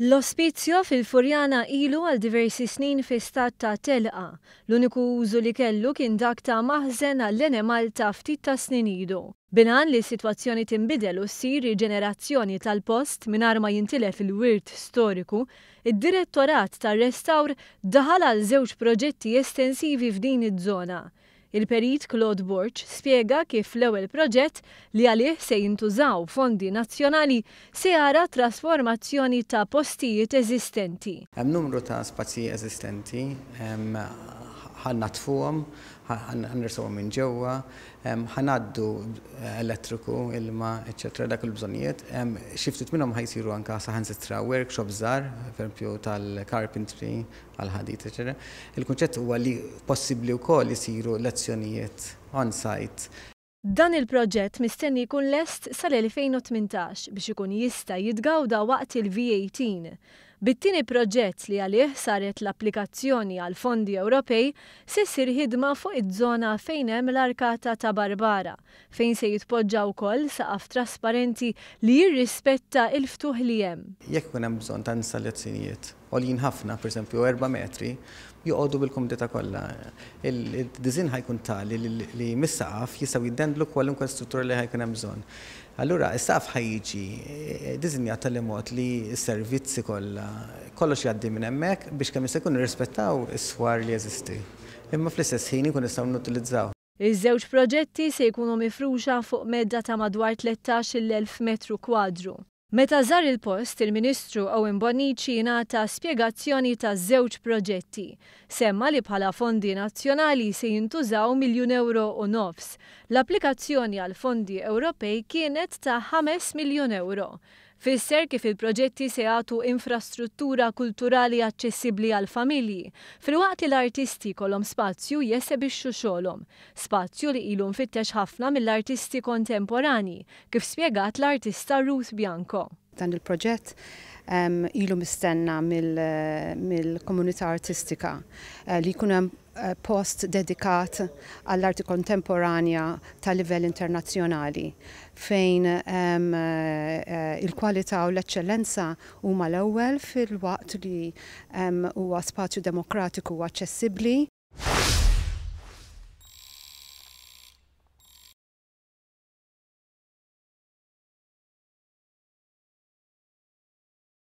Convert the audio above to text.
L-ospizio fil-Furjana ilu għal diversi snin fi stat ta' telqa. L-uniku użu li kellu kien dak ta' maħżen għall-enemal ftit ta' snin ilu. Binan li situazzjoni timbidel u sir ġenerazzjoni tal-post minn ma jintilef il-wirt storiku, id-direttorat tal-restawr daħal għal żewġ proġetti estensivi f'din iż-żona. Il-perit Claude Borċ spiega kif l-ewwel proġett li għalih se jintużaw fondi nazzjonali se jara trasformazzjoni ta' postijiet eżistenti. Hemm numru ta' spazji eżistenti, ħannatfuhom, ħanirsuhom minn ġewwa, ħanaddu eh, elettriku, ilma, eċetera, dak il-bżonijiet. Xiftit minnhom ħajsiru anka saħan sitra workshop żgħar, perempju tal-carpentry, għal-ħadit, eċetera. Il-kunċett huwa li possibbli wkoll jisiru lezzjonijiet on-site Dan il-proġett mistenni jkun lest sal-2018 biex ikun jista' jitgawda waqt il-V18 Bittini proġett li għalih saret l-applikazzjoni għal fondi Ewropej se sir ħidma fuq iż-żona fejn hemm l-arkata ta' Barbara, fejn se jitpoġġa wkoll saqaf trasparenti li jirrispetta il-ftuħ li hemm. Jekk kun hemm bżonn ta' installazzjonijiet għolin ħafna, per esempio, 4 metri, juqodu bil komdita kollha. Il-dizin ħajkun tali li mis-saqaf jistaw jiddendlu kwalunkwe struttura li ħajkun hemm bżonn. Allura, il saqaf ħajġi eh, jgħat tal-mod li s-servizzi kollha kollox jgħaddi minn hemmhekk biex kemm jista' jkun irrispettaw is-swar li jeżisti. Imma fl-istess ħin jkun nistgħu nutilizzaw. Iż-żewġ proġetti se jkunu mifruxa fuq medda ta' madwar 13 l metru kwadru. Meta żar il-post, il-Ministru Owen Bonnici nata spjegazzjoni ta' żewġ proġetti. Semma li bħala fondi nazzjonali se jintużaw miljun euro u nofs. L-applikazzjoni għal fondi Ewropej kienet ta' 5 miljun euro. Fisser kif il-proġetti se jagħtu infrastruttura kulturali aċċessibbli għal familji, fil li l-artisti kolom spazju jesebixxu xogħolhom, spazju li ilu mfittex ħafna mill-artisti kontemporani, kif spjegat l-artista Ruth Bianco dan il-proġett um, ilu mistenna mill-komunità mil artistika uh, li kunem uh, eh, post dedikat għall-arti kontemporanja tal livell internazzjonali fejn um, uh, il-kwalità u l-eccellenza huma l-ewwel fil-waqt li huwa um, spazju demokratiku u aċċessibbli